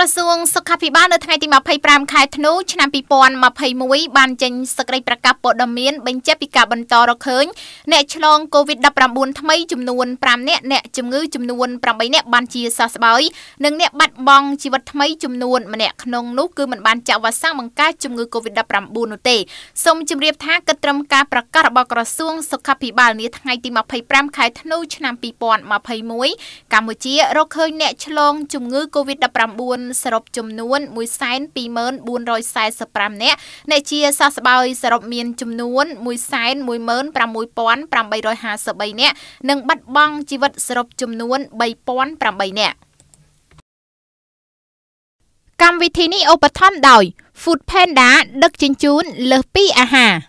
ក្រសួងសុខាភិបាលនៅថ្ងៃទី25ខែធ្នូឆ្នាំ2021បានចេញសេចក្តីប្រកាសព័ត៌មានបញ្ជាក់ពីការបន្តរកឃើញអ្នកឆ្លង COVID-19 ថ្មីចំនួន5នាក់អ្នកជំងឺចំនួន8នាក់បានជាសះស្បើយនិងអ្នកបាត់បង់ជីវិតថ្មីចំនួនម្នាក់ក្នុងនោះគឺមិនបានចាក់វ៉ាក់សាំងបង្ការជំងឺ COVID-19 នោះទេសូមជម្រាបថាគិតត្រឹមការប្រកាសរបស់ក្រសួងសុខាភិបាលនាថ្ងៃទី25ខែធ្នូឆ្នាំ2021កម្ពុជារកឃើញអ្នកឆ្លងជំងឺ COVID-19 សរុបចំនួន124,445នាក់អ្នកជាសះស្បើយសរុបមានចំនួន116,853នាក់និងបាត់បង់ជីវិតសរុបចំនួន3,008នាក់កម្មវិធីនេះឧបត្ថម្ភដោយ Food Panda ដឹកជញ្ជូនលើសពីអាហារ